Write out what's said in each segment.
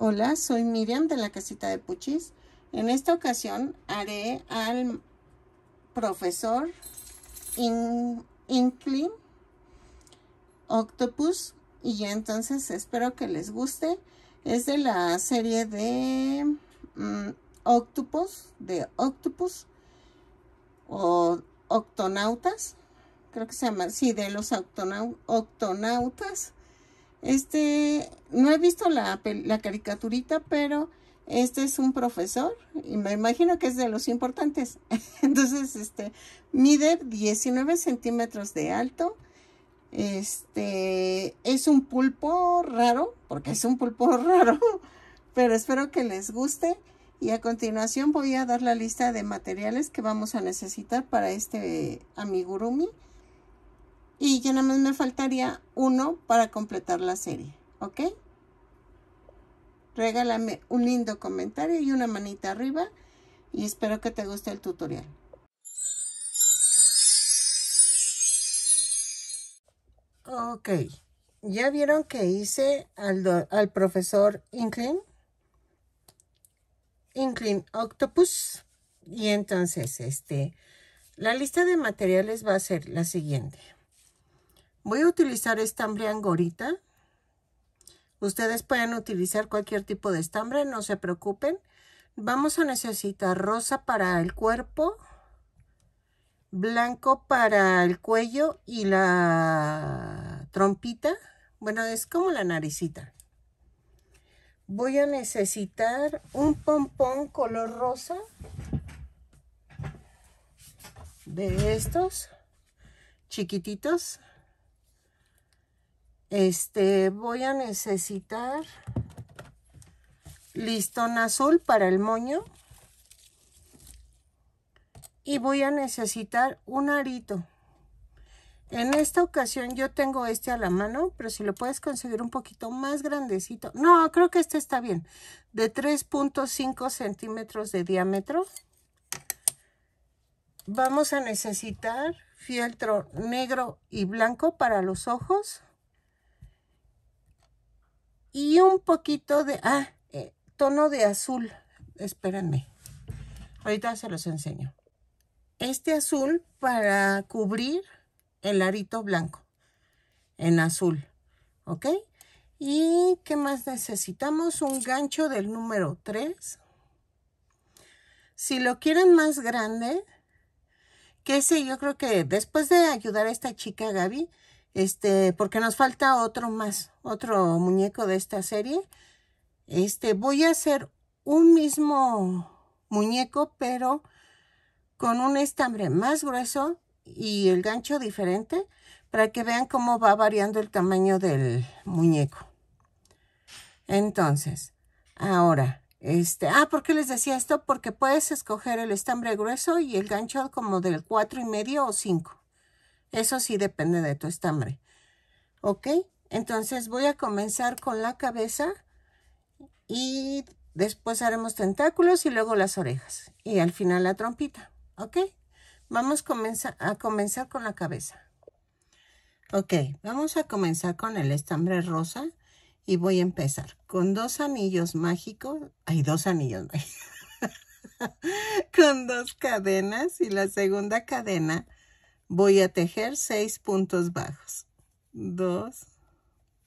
Hola, soy Miriam de la casita de Puchis. En esta ocasión haré al profesor Inkling Octopus y entonces espero que les guste. Es de la serie de mm, Octopus, de Octopus o Octonautas, creo que se llama, sí, de los Octonautas. Este, no he visto la, caricaturita, pero este es un profesor y me imagino que es de los importantes. Entonces, este, mide 19 centímetros de alto. Este, es un pulpo raro, porque es un pulpo raro, pero espero que les guste. Y a continuación voy a dar la lista de materiales que vamos a necesitar para este amigurumi. Y ya nada más me faltaría uno para completar la serie, ¿ok? Regálame un lindo comentario y una manita arriba y espero que te guste el tutorial. Ok, ¿ya vieron que hice al, al profesor Inklin? Inklin Octopus. Y entonces, este, la lista de materiales va a ser la siguiente. Voy a utilizar estambre angorita. Ustedes pueden utilizar cualquier tipo de estambre, no se preocupen. Vamos a necesitar rosa para el cuerpo, blanco para el cuello y la trompita. Bueno, es como la naricita. Voy a necesitar un pompón color rosa de estos chiquititos. Este, voy a necesitar listón azul para el moño. Y voy a necesitar un arito. En esta ocasión yo tengo este a la mano, pero si lo puedes conseguir un poquito más grandecito. No, creo que este está bien. De 3.5 centímetros de diámetro. Vamos a necesitar fieltro negro y blanco para los ojos y un poquito de, ah, eh, tono de azul. Espérenme, ahorita se los enseño. Este azul para cubrir el arito blanco en azul, ¿ok? ¿Y qué más necesitamos? Un gancho del número 3. Si lo quieren más grande, qué sé, yo creo que después de ayudar a esta chica Gaby, este, porque nos falta otro más, otro muñeco de esta serie. Este, voy a hacer un mismo muñeco, pero con un estambre más grueso y el gancho diferente para que vean cómo va variando el tamaño del muñeco. Entonces, ahora, este, ah, ¿por qué les decía esto? Porque puedes escoger el estambre grueso y el gancho como del cuatro y medio o 5. Eso sí depende de tu estambre. ¿Ok? Entonces voy a comenzar con la cabeza y después haremos tentáculos y luego las orejas. Y al final la trompita. ¿Ok? Vamos a comenzar con la cabeza. Ok, vamos a comenzar con el estambre rosa y voy a empezar con dos anillos mágicos. Hay dos anillos con dos cadenas y la segunda cadena voy a tejer seis puntos bajos. Dos,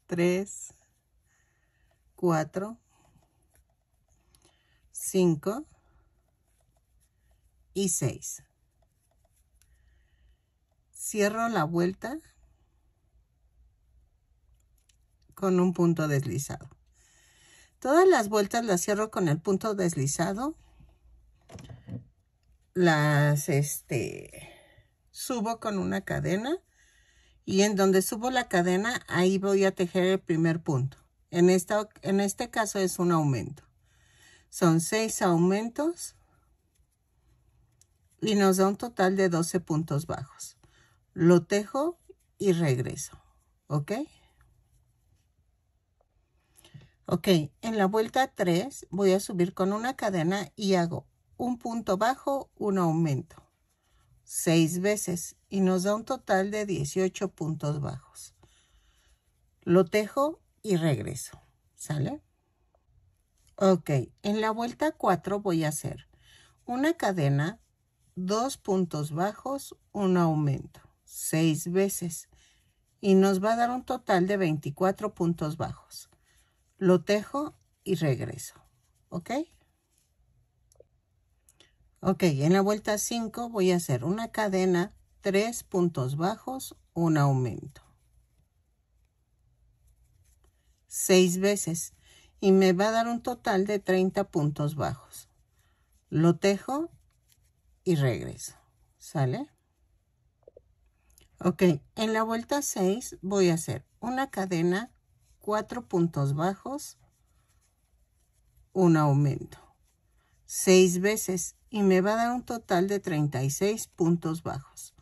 tres, cuatro, cinco y seis. Cierro la vuelta con un punto deslizado. Todas las vueltas las cierro con el punto deslizado. Las, este, subo con una cadena y en donde subo la cadena ahí voy a tejer el primer punto. En, esta, en este caso es un aumento. Son seis aumentos y nos da un total de 12 puntos bajos. Lo tejo y regreso, ¿ok? Ok, en la vuelta 3 voy a subir con una cadena y hago un punto bajo, un aumento seis veces y nos da un total de 18 puntos bajos. Lo tejo y regreso. ¿Sale? Ok, en la vuelta 4 voy a hacer una cadena, dos puntos bajos, un aumento, seis veces. Y nos va a dar un total de 24 puntos bajos. Lo tejo y regreso. ¿Ok? Ok, en la vuelta 5 voy a hacer una cadena, 3 puntos bajos, un aumento. 6 veces y me va a dar un total de 30 puntos bajos. Lo tejo y regreso. ¿Sale? Ok, en la vuelta 6 voy a hacer una cadena, 4 puntos bajos, un aumento. 6 veces y me va a dar un total de 36 puntos bajos.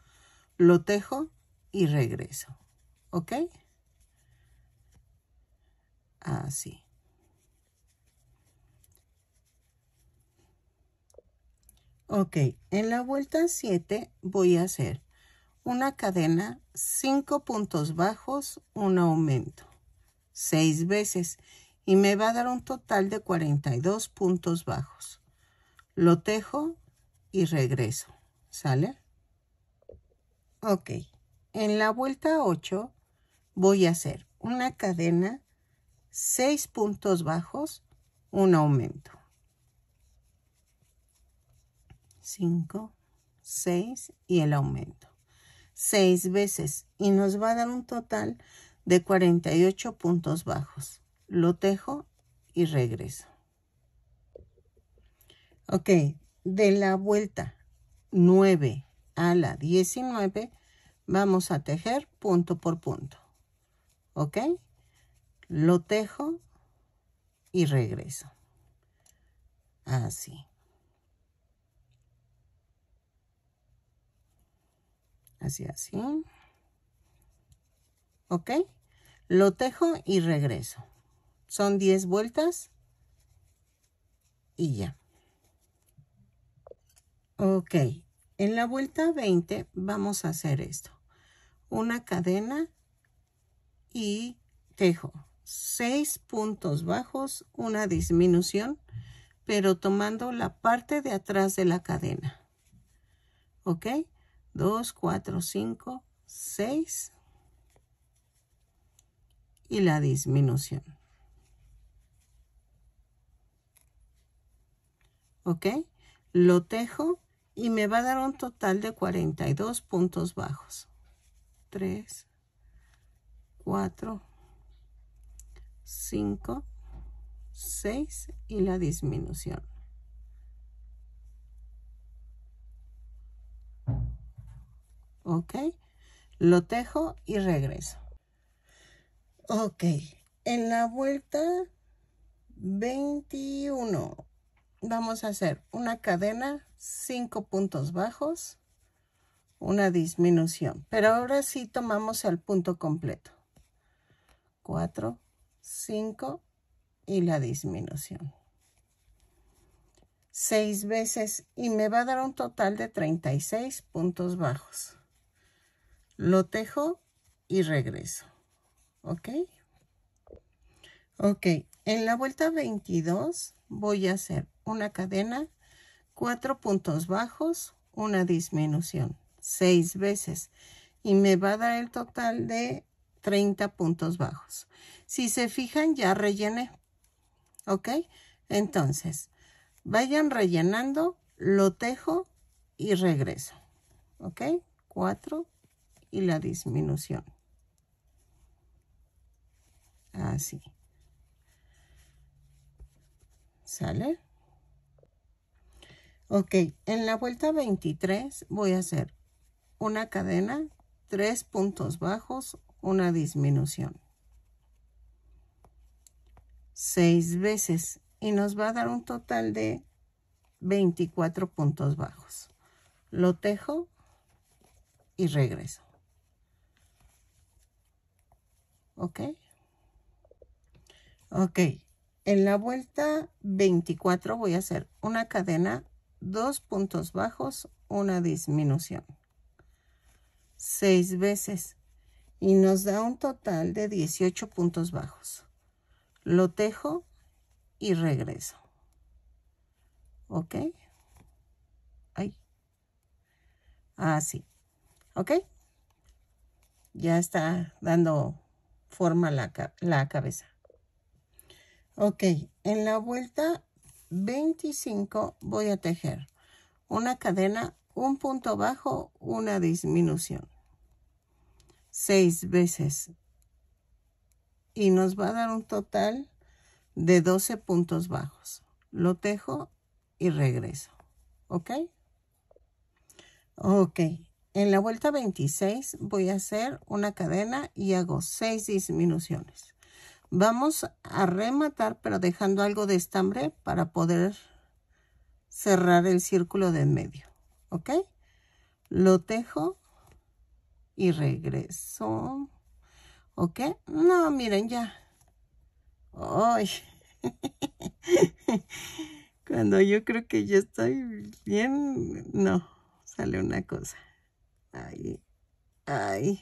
Lo tejo y regreso. ¿Ok? Así. Ok, en la vuelta 7 voy a hacer una cadena, 5 puntos bajos, un aumento, 6 veces y me va a dar un total de 42 puntos bajos lo tejo y regreso, ¿sale? Ok, en la vuelta 8 voy a hacer una cadena, 6 puntos bajos, un aumento. 5, 6 y el aumento. 6 veces y nos va a dar un total de 48 puntos bajos. Lo tejo y regreso. Ok, de la vuelta 9 a la 19 vamos a tejer punto por punto. ¿Ok? Lo tejo y regreso. Así. Así, así. ¿Ok? Lo tejo y regreso. Son 10 vueltas y ya. Ok, en la vuelta 20 vamos a hacer esto. Una cadena y tejo. seis puntos bajos, una disminución, pero tomando la parte de atrás de la cadena. ¿Ok? 2, 4, 5, 6 y la disminución. ¿Ok? Lo tejo y me va a dar un total de 42 puntos bajos. 3, 4, 5, 6 y la disminución. Ok, lo tejo y regreso. Ok, en la vuelta 21 vamos a hacer una cadena 5 puntos bajos, una disminución. Pero ahora sí tomamos el punto completo. 4, 5 y la disminución. 6 veces y me va a dar un total de 36 puntos bajos. Lo tejo y regreso. ¿Ok? Ok, en la vuelta 22 voy a hacer una cadena cuatro puntos bajos, una disminución, seis veces. Y me va a dar el total de 30 puntos bajos. Si se fijan, ya rellené. ¿Ok? Entonces, vayan rellenando, lo tejo y regreso. ¿Ok? 4 y la disminución. Así. ¿Sale? Ok, en la vuelta 23 voy a hacer una cadena, tres puntos bajos, una disminución. Seis veces y nos va a dar un total de 24 puntos bajos. Lo tejo y regreso. ¿Ok? Ok. En la vuelta 24 voy a hacer una cadena, dos puntos bajos, una disminución. Seis veces. Y nos da un total de 18 puntos bajos. Lo tejo y regreso. ¿Ok? Ahí. Así. ¿Ok? Ya está dando forma la, la cabeza. Ok, en la vuelta 25 voy a tejer una cadena, un punto bajo, una disminución. Seis veces. Y nos va a dar un total de 12 puntos bajos. Lo tejo y regreso. ¿Ok? Ok. En la vuelta 26 voy a hacer una cadena y hago seis disminuciones. Vamos a rematar, pero dejando algo de estambre para poder cerrar el círculo de en medio, ¿ok? Lo tejo y regreso, ¿ok? No, miren, ya. ¡Ay! Cuando yo creo que ya estoy bien, no, sale una cosa. Ahí, ahí.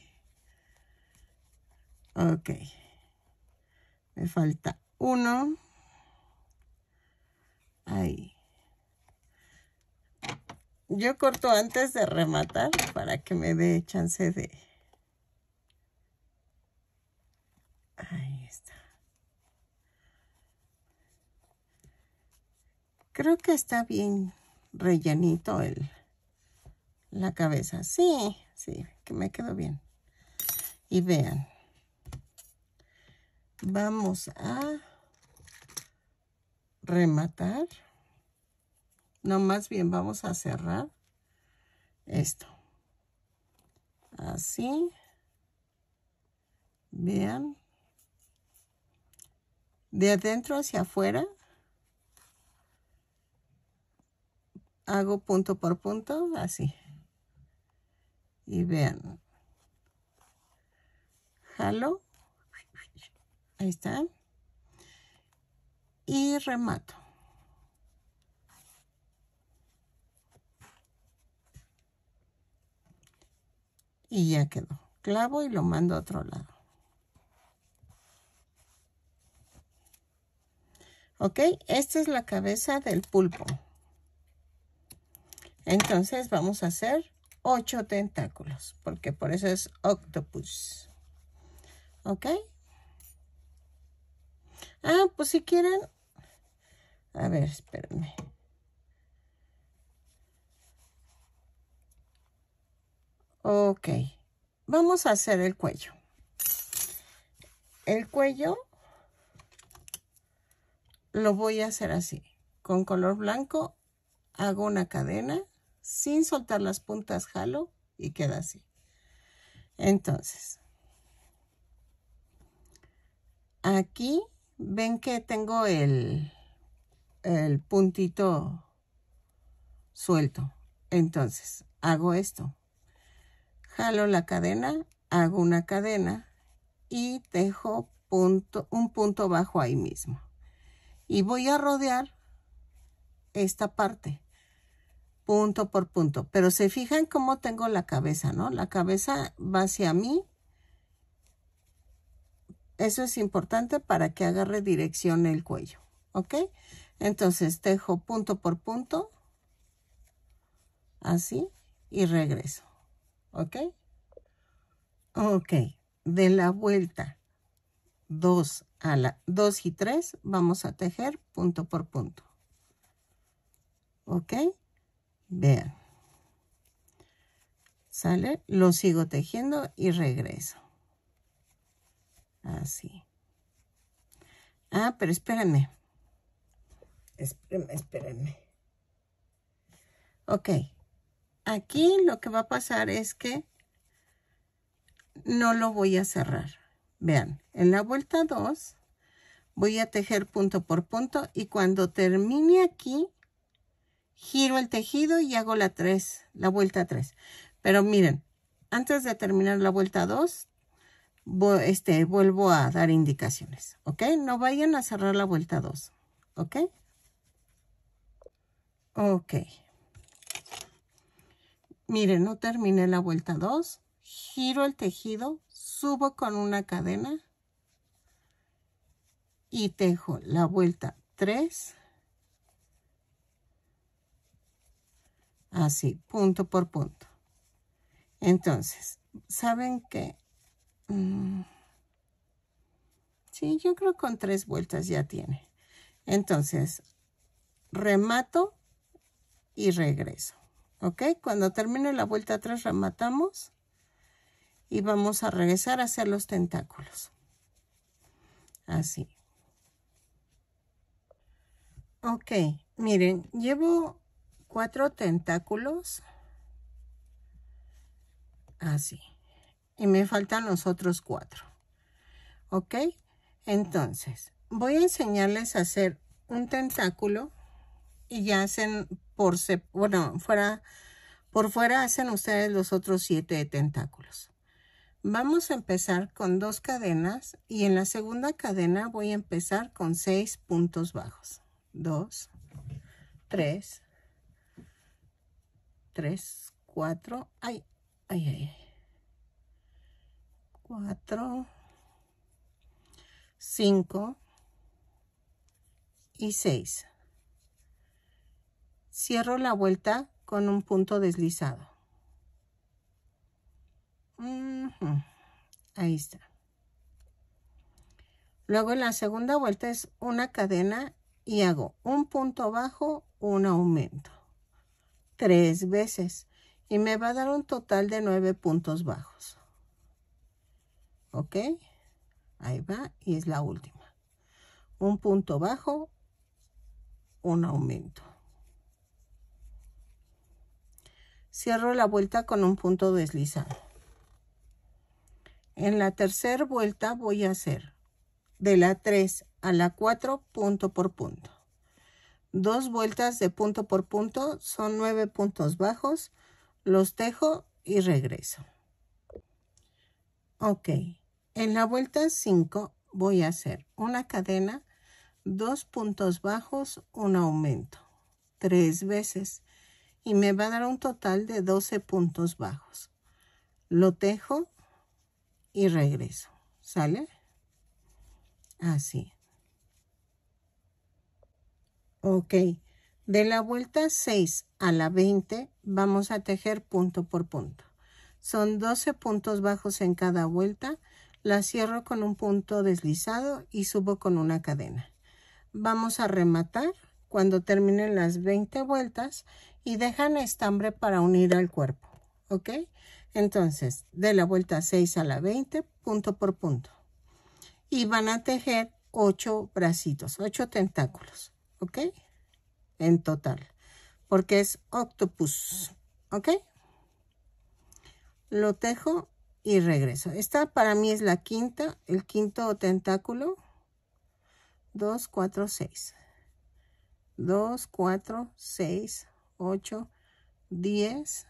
Ok me falta uno ahí yo corto antes de rematar para que me dé chance de ahí está creo que está bien rellenito el la cabeza sí sí que me quedó bien y vean vamos a rematar no más bien vamos a cerrar esto así vean de adentro hacia afuera hago punto por punto así y vean jalo Ahí está. Y remato. Y ya quedó. Clavo y lo mando a otro lado. ¿Ok? Esta es la cabeza del pulpo. Entonces vamos a hacer ocho tentáculos, porque por eso es octopus. ¿Ok? Ah, pues si quieren. A ver, espérenme. Ok. Vamos a hacer el cuello. El cuello lo voy a hacer así. Con color blanco hago una cadena. Sin soltar las puntas jalo y queda así. Entonces, aquí ven que tengo el, el puntito suelto. Entonces, hago esto. Jalo la cadena, hago una cadena y dejo punto, un punto bajo ahí mismo. Y voy a rodear esta parte, punto por punto. Pero se fijan cómo tengo la cabeza, ¿no? La cabeza va hacia mí eso es importante para que agarre dirección el cuello, ¿ok? Entonces tejo punto por punto, así, y regreso, ¿ok? Ok, de la vuelta 2 a la 2 y 3 vamos a tejer punto por punto, ¿ok? Vean, sale, lo sigo tejiendo y regreso. Así. Ah, ah, pero espérenme. Espérenme, espérenme. Ok. Aquí lo que va a pasar es que no lo voy a cerrar. Vean, en la vuelta 2 voy a tejer punto por punto y cuando termine aquí, giro el tejido y hago la 3, la vuelta 3. Pero miren, antes de terminar la vuelta 2, este, vuelvo a dar indicaciones, ¿ok? No vayan a cerrar la vuelta 2, ¿ok? Ok. Miren, no terminé la vuelta 2. Giro el tejido, subo con una cadena y tejo la vuelta 3. Así, punto por punto. Entonces, ¿saben que Mm. Sí, yo creo que con tres vueltas ya tiene. Entonces, remato y regreso. ¿Ok? Cuando termine la vuelta atrás, rematamos y vamos a regresar a hacer los tentáculos. Así. Ok, miren, llevo cuatro tentáculos. Así y me faltan los otros cuatro. ¿Ok? Entonces, voy a enseñarles a hacer un tentáculo y ya hacen por, bueno, fuera, por fuera hacen ustedes los otros siete tentáculos. Vamos a empezar con dos cadenas y en la segunda cadena voy a empezar con seis puntos bajos. Dos, tres, tres, cuatro, ay, ay, ay. 4, 5 y 6. Cierro la vuelta con un punto deslizado. Ahí está. Luego en la segunda vuelta es una cadena y hago un punto bajo, un aumento. Tres veces. Y me va a dar un total de nueve puntos bajos ok ahí va y es la última un punto bajo un aumento cierro la vuelta con un punto deslizado en la tercera vuelta voy a hacer de la 3 a la 4 punto por punto dos vueltas de punto por punto son nueve puntos bajos los tejo y regreso ok en la vuelta 5 voy a hacer una cadena, dos puntos bajos, un aumento, tres veces y me va a dar un total de 12 puntos bajos. Lo tejo y regreso, ¿sale? Así. Ok, de la vuelta 6 a la 20 vamos a tejer punto por punto. Son 12 puntos bajos en cada vuelta. La cierro con un punto deslizado y subo con una cadena. Vamos a rematar cuando terminen las 20 vueltas y dejan estambre para unir al cuerpo. ¿Ok? Entonces, de la vuelta 6 a la 20, punto por punto. Y van a tejer 8 bracitos, 8 tentáculos. ¿Ok? En total. Porque es octopus. ¿Ok? Lo tejo y regreso. Esta para mí es la quinta, el quinto tentáculo. 2, 4, 6. 2, 4, 6, 8, 10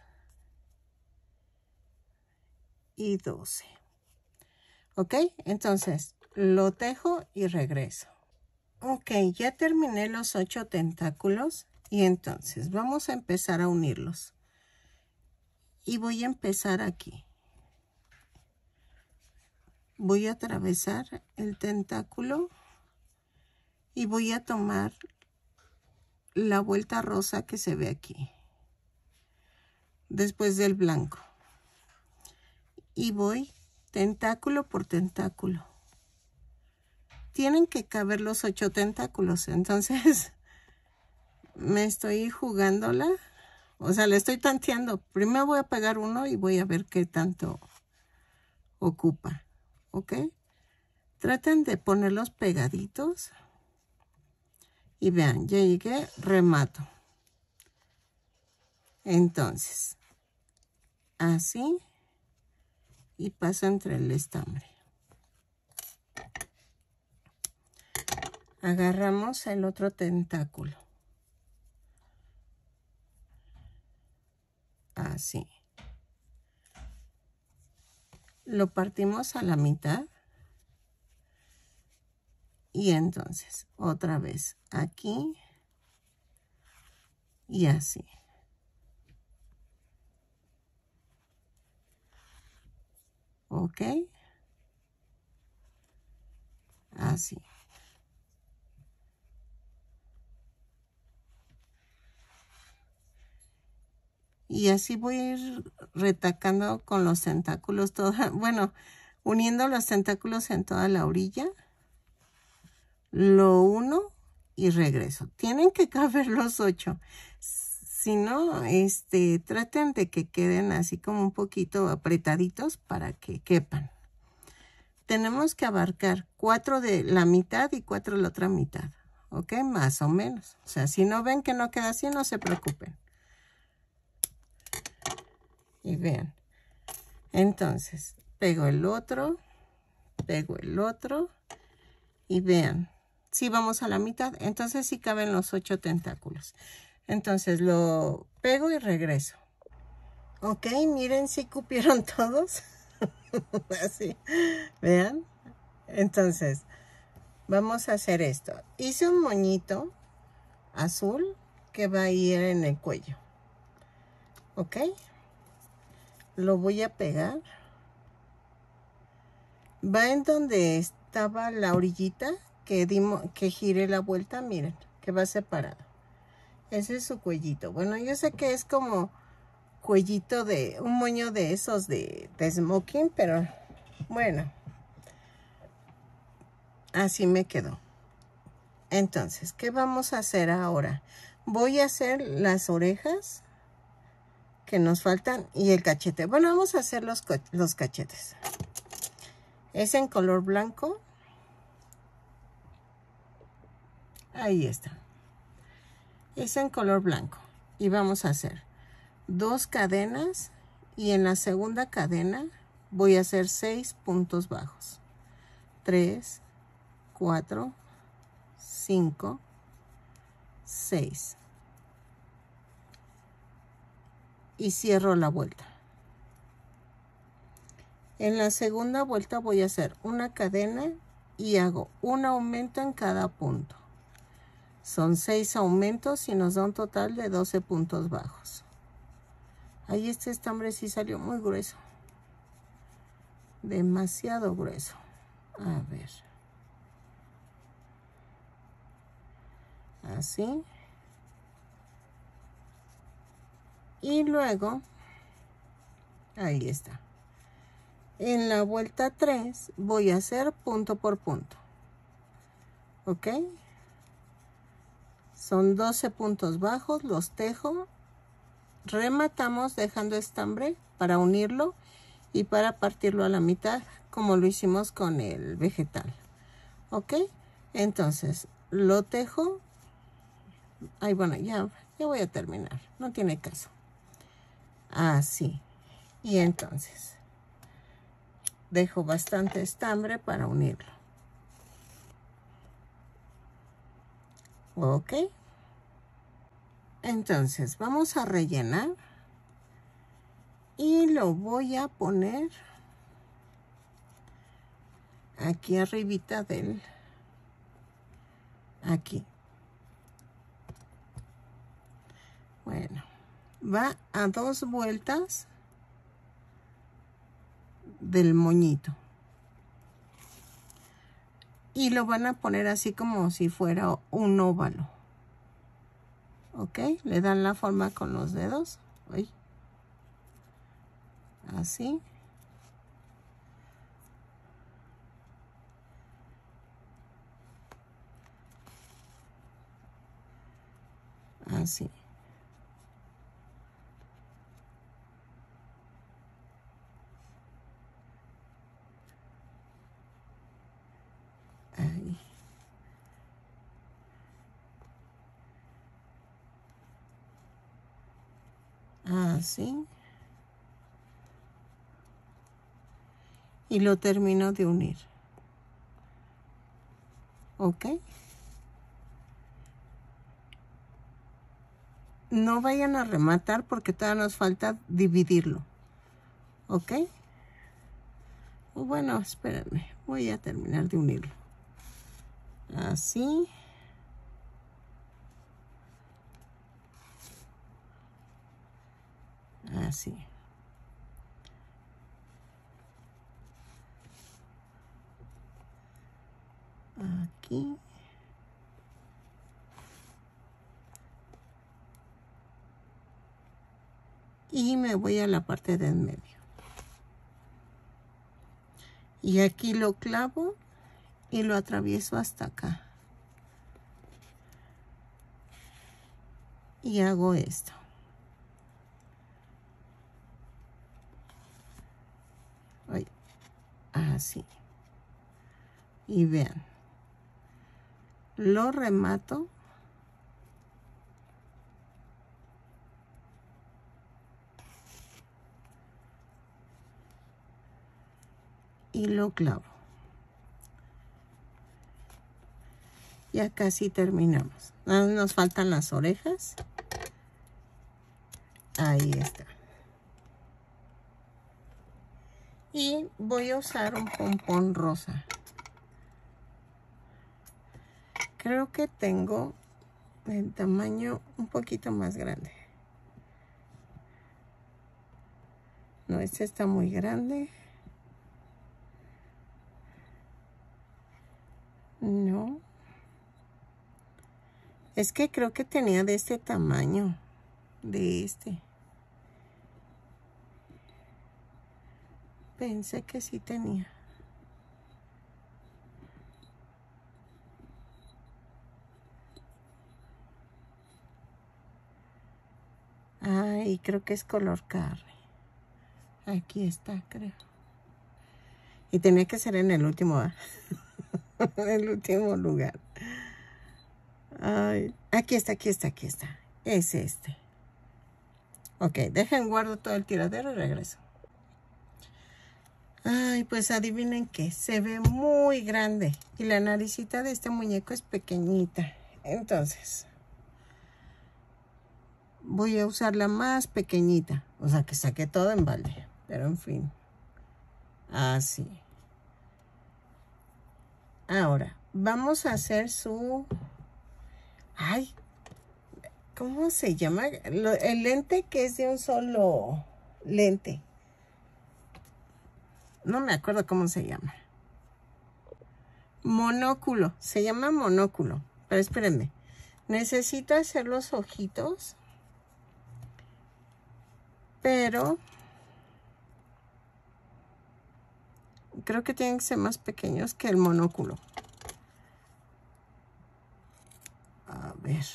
y 12. ¿Ok? Entonces, lo tejo y regreso. Ok, ya terminé los 8 tentáculos y entonces vamos a empezar a unirlos. Y voy a empezar aquí voy a atravesar el tentáculo y voy a tomar la vuelta rosa que se ve aquí después del blanco y voy tentáculo por tentáculo tienen que caber los ocho tentáculos entonces me estoy jugándola o sea le estoy tanteando primero voy a pegar uno y voy a ver qué tanto ocupa ¿ok? Traten de ponerlos pegaditos. Y vean, ya llegué, remato. Entonces, así y paso entre el estambre. Agarramos el otro tentáculo. Así lo partimos a la mitad. Y entonces, otra vez, aquí y así. ¿Ok? Así. y así voy a ir retacando con los tentáculos toda, bueno, uniendo los tentáculos en toda la orilla, lo uno y regreso. Tienen que caber los ocho. Si no, este, traten de que queden así como un poquito apretaditos para que quepan. Tenemos que abarcar cuatro de la mitad y cuatro de la otra mitad. ¿Ok? Más o menos. O sea, si no ven que no queda así, no se preocupen. Y vean. Entonces, pego el otro, pego el otro y vean. Si vamos a la mitad, entonces si caben los ocho tentáculos. Entonces lo pego y regreso. Ok, miren si cupieron todos. Así, vean. Entonces, vamos a hacer esto. Hice un moñito azul que va a ir en el cuello. ¿Ok? lo voy a pegar. Va en donde estaba la orillita que, dimos, que gire la vuelta, miren, que va separado. Ese es su cuellito. Bueno, yo sé que es como cuellito de un moño de esos de, de smoking, pero bueno, así me quedó. Entonces, ¿qué vamos a hacer ahora? Voy a hacer las orejas que nos faltan y el cachete. Bueno, vamos a hacer los, cachetes. Es en color blanco. Ahí está. Es en color blanco. Y vamos a hacer dos cadenas y en la segunda cadena voy a hacer seis puntos bajos. 3, 4, 5, 6. y cierro la vuelta. En la segunda vuelta voy a hacer una cadena y hago un aumento en cada punto. Son seis aumentos y nos da un total de 12 puntos bajos. Ahí este estambre sí salió muy grueso. Demasiado grueso. A ver. Así. y luego ahí está en la vuelta 3 voy a hacer punto por punto ok son 12 puntos bajos los tejo rematamos dejando estambre para unirlo y para partirlo a la mitad como lo hicimos con el vegetal ok entonces lo tejo ahí bueno ya ya voy a terminar no tiene caso así ah, y entonces dejo bastante estambre para unirlo ok entonces vamos a rellenar y lo voy a poner aquí arribita del aquí va a dos vueltas del moñito y lo van a poner así como si fuera un óvalo ok le dan la forma con los dedos así así así. Y lo termino de unir. ¿Ok? No vayan a rematar porque todavía nos falta dividirlo. ¿Ok? Bueno, espérenme. Voy a terminar de unirlo. Así. así. Aquí. Y me voy a la parte de en medio. Y aquí lo clavo y lo atravieso hasta acá. Y hago esto. así. Y vean. Lo remato. Y lo clavo. Ya casi terminamos. Nos faltan las orejas. Ahí está. y voy a usar un pompón rosa creo que tengo el tamaño un poquito más grande no este está muy grande no es que creo que tenía de este tamaño de este Pensé que sí tenía. Ay, ah, creo que es color carne. Aquí está, creo. Y tenía que ser en el último, ¿ah? el último lugar. Ay, aquí está, aquí está, aquí está. Es este. Ok, dejen guardo todo el tiradero y regreso. Ay, pues adivinen qué, se ve muy grande y la naricita de este muñeco es pequeñita. Entonces, voy a usar la más pequeñita, o sea que saqué todo en balde, pero en fin, así. Ahora, vamos a hacer su... Ay, ¿cómo se llama? el lente que es de un solo lente no me acuerdo cómo se llama. Monóculo, se llama monóculo, pero espérenme. Necesito hacer los ojitos, pero creo que tienen que ser más pequeños que el monóculo. A ver.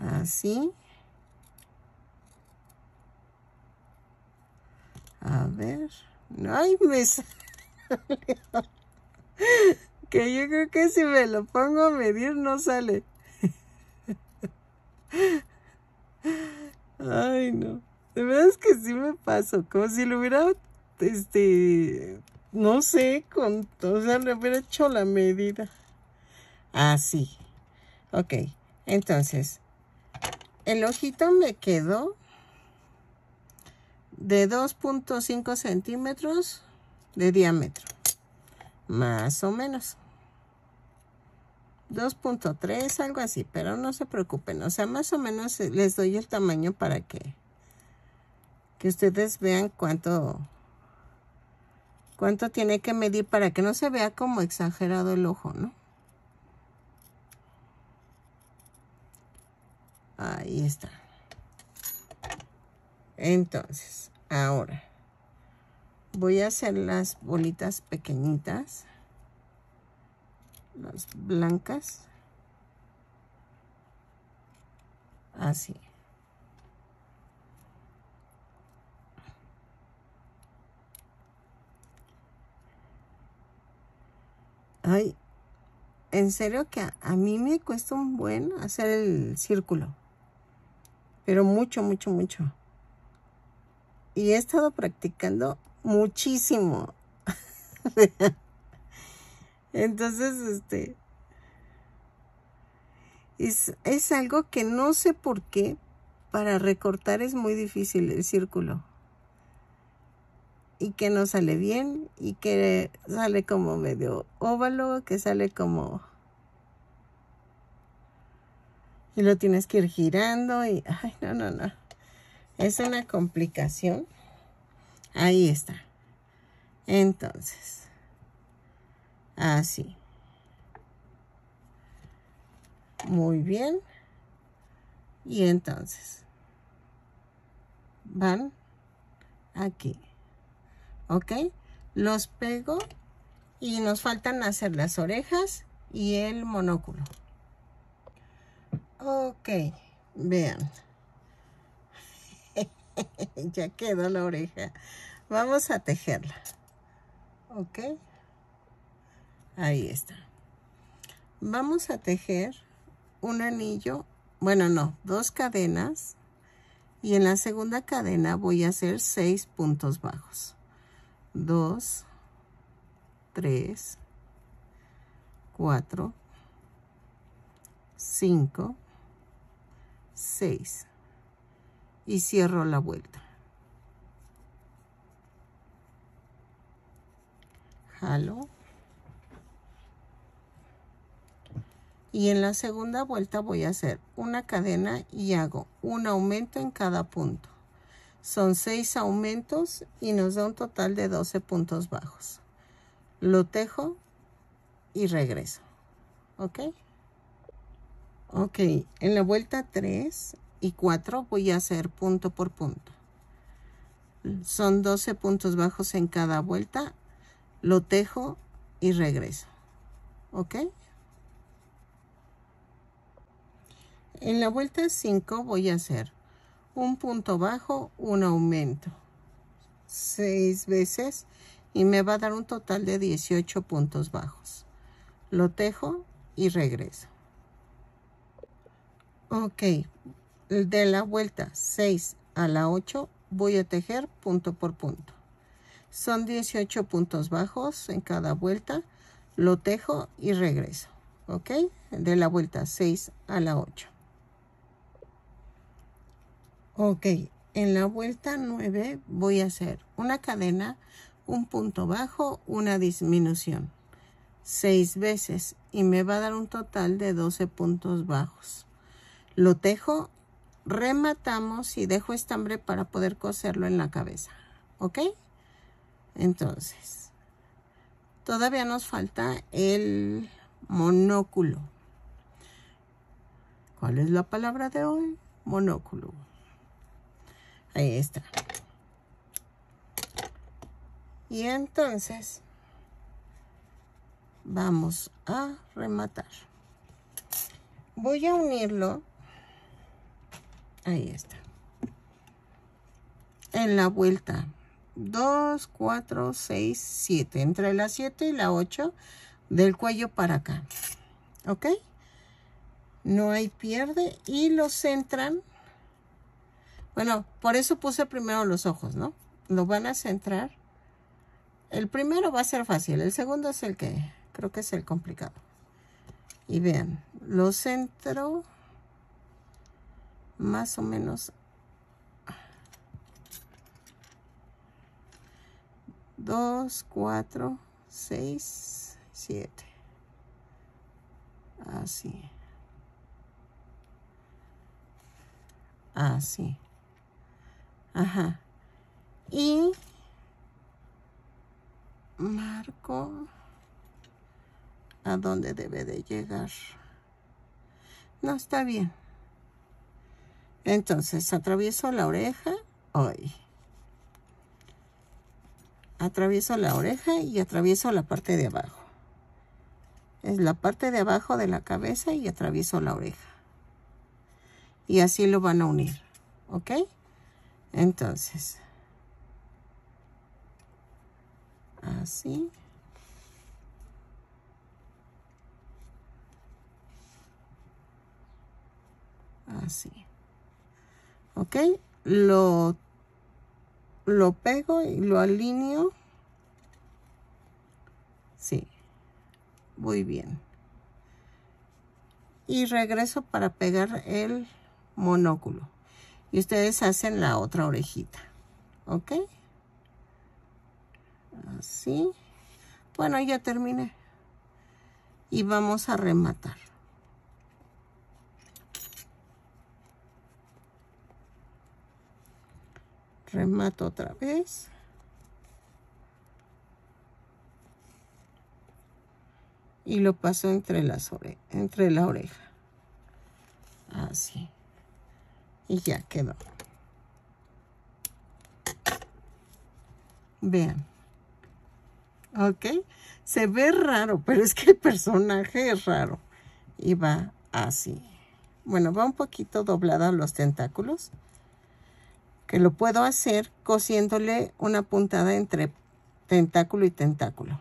Así. A ver. Ay, me Que yo creo que si me lo pongo a medir no sale. Ay, no. De verdad es que sí me paso. Como si lo hubiera, este, no sé, con, o sea, le hubiera hecho la medida. Así. Ok. Entonces, el ojito me quedó de 2.5 centímetros de diámetro. Más o menos. 2.3, algo así, pero no se preocupen. O sea, más o menos eh, les doy el tamaño para que, que ustedes vean cuánto, cuánto tiene que medir para que no se vea como exagerado el ojo, ¿no? Ahí está. Entonces, ahora voy a hacer las bolitas pequeñitas. Las blancas. Así. Ay, en serio que a, a, mí me cuesta un buen hacer el círculo pero mucho, mucho, mucho. Y he estado practicando muchísimo. Entonces, este, es, es algo que no sé por qué, para recortar es muy difícil el círculo. Y que no sale bien, y que sale como medio óvalo, que sale como y lo tienes que ir girando y ay no no no es una complicación ahí está entonces así muy bien y entonces van aquí ok los pego y nos faltan hacer las orejas y el monóculo Ok, vean. ya quedó la oreja. Vamos a tejerla. Ok. Ahí está. Vamos a tejer un anillo, bueno no, dos cadenas. Y en la segunda cadena voy a hacer seis puntos bajos. Dos, tres, cuatro, cinco, 6 y cierro la vuelta. Jalo. Y en la segunda vuelta voy a hacer una cadena y hago un aumento en cada punto. Son 6 aumentos y nos da un total de 12 puntos bajos. Lo tejo y regreso. ¿Ok? Ok, en la vuelta 3 y 4 voy a hacer punto por punto. Son 12 puntos bajos en cada vuelta. Lo tejo y regreso. ¿Ok? En la vuelta 5 voy a hacer un punto bajo, un aumento. 6 veces y me va a dar un total de 18 puntos bajos. Lo tejo y regreso ok de la vuelta 6 a la 8 voy a tejer punto por punto son 18 puntos bajos en cada vuelta lo tejo y regreso ok de la vuelta 6 a la 8 ok en la vuelta 9 voy a hacer una cadena un punto bajo una disminución 6 veces y me va a dar un total de 12 puntos bajos lo tejo, rematamos y dejo estambre para poder coserlo en la cabeza. ¿Ok? Entonces, todavía nos falta el monóculo. ¿Cuál es la palabra de hoy? Monóculo. Ahí está. Y entonces vamos a rematar. Voy a unirlo Ahí está. En la vuelta. 2, 4, 6, 7. Entre la 7 y la 8 del cuello para acá. ¿Ok? No hay pierde. Y lo centran. Bueno, por eso puse primero los ojos, ¿no? Lo van a centrar. El primero va a ser fácil. El segundo es el que creo que es el complicado. Y vean, lo centro más o menos 2, 4, 6, 7. Así. Así. Ajá. Y marco a dónde debe de llegar. No, está bien. Entonces, atravieso la oreja hoy. Atravieso la oreja y atravieso la parte de abajo. Es la parte de abajo de la cabeza y atravieso la oreja. Y así lo van a unir. ¿Ok? Entonces. Así. Así ok lo lo pego y lo alineo sí muy bien y regreso para pegar el monóculo y ustedes hacen la otra orejita ok así bueno ya terminé y vamos a rematar remato otra vez y lo paso entre las ore entre la oreja así y ya quedó vean ok se ve raro pero es que el personaje es raro y va así bueno va un poquito doblada los tentáculos que lo puedo hacer cosiéndole una puntada entre tentáculo y tentáculo.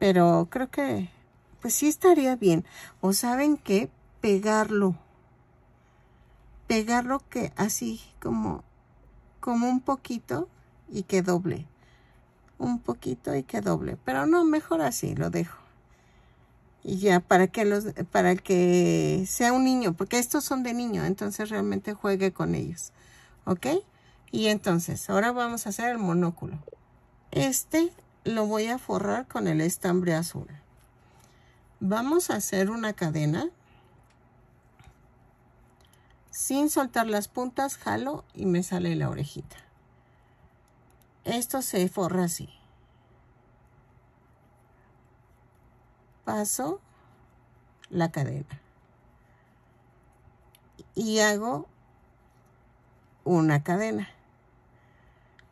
Pero creo que pues sí estaría bien. O saben que pegarlo. Pegarlo que así como, como un poquito y que doble. Un poquito y que doble. Pero no, mejor así lo dejo. Y ya, para que, los, para que sea un niño, porque estos son de niño, entonces realmente juegue con ellos. ¿Ok? Y entonces, ahora vamos a hacer el monóculo. Este lo voy a forrar con el estambre azul. Vamos a hacer una cadena. Sin soltar las puntas, jalo y me sale la orejita. Esto se forra así. Paso la cadena. Y hago una cadena.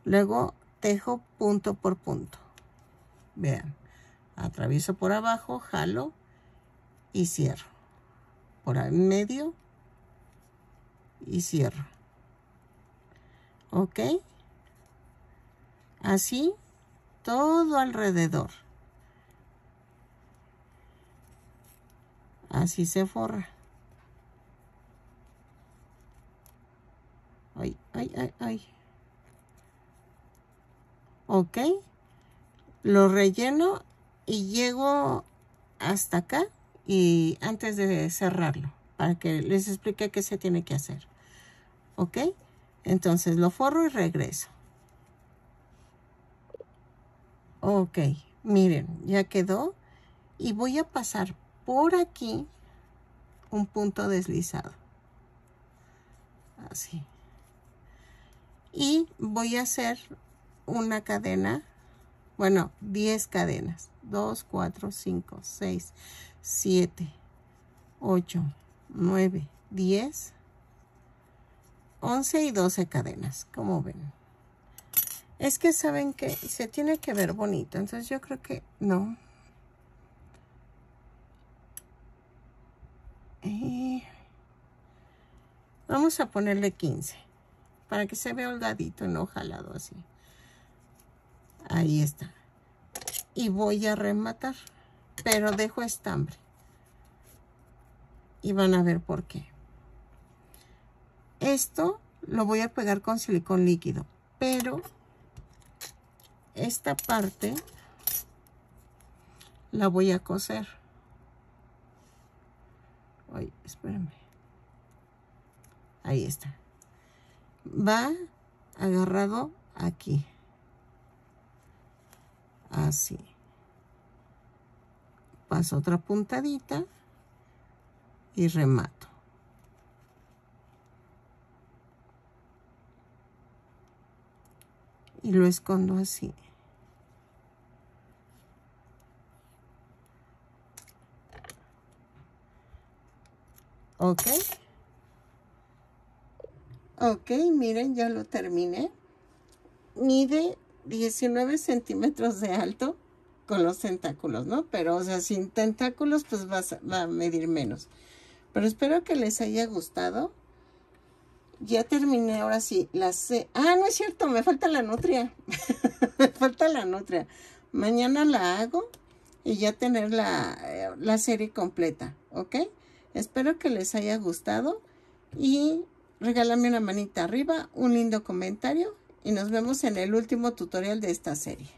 Luego tejo punto por punto. Vean, atravieso por abajo, jalo y cierro. Por el medio y cierro. ¿Ok? Así todo alrededor. Así se forra. Ay, ay, ay, ay. Ok. Lo relleno y llego hasta acá y antes de cerrarlo para que les explique qué se tiene que hacer. ¿Ok? Entonces lo forro y regreso. Ok, miren, ya quedó. Y voy a pasar por aquí un punto deslizado. Así y voy a hacer una cadena bueno 10 cadenas 2 4 5 6 7 8 9 10 11 y 12 cadenas como ven es que saben que se tiene que ver bonito entonces yo creo que no eh, vamos a ponerle 15 para que se vea holgadito, no jalado así. Ahí está. Y voy a rematar, pero dejo estambre. Y van a ver por qué. Esto lo voy a pegar con silicón líquido, pero esta parte la voy a coser. Ay, espérame. Ahí está va agarrado aquí. Así. Paso otra puntadita y remato. Y lo escondo así. Okay. Ok, miren, ya lo terminé. Mide 19 centímetros de alto con los tentáculos, ¿no? Pero, o sea, sin tentáculos, pues va a, medir menos. Pero espero que les haya gustado. Ya terminé, ahora sí, la Ah, no es cierto, me falta la nutria. me falta la nutria. Mañana la hago y ya tener la, eh, la serie completa, ¿ok? Espero que les haya gustado y regálame una manita arriba, un lindo comentario y nos vemos en el último tutorial de esta serie.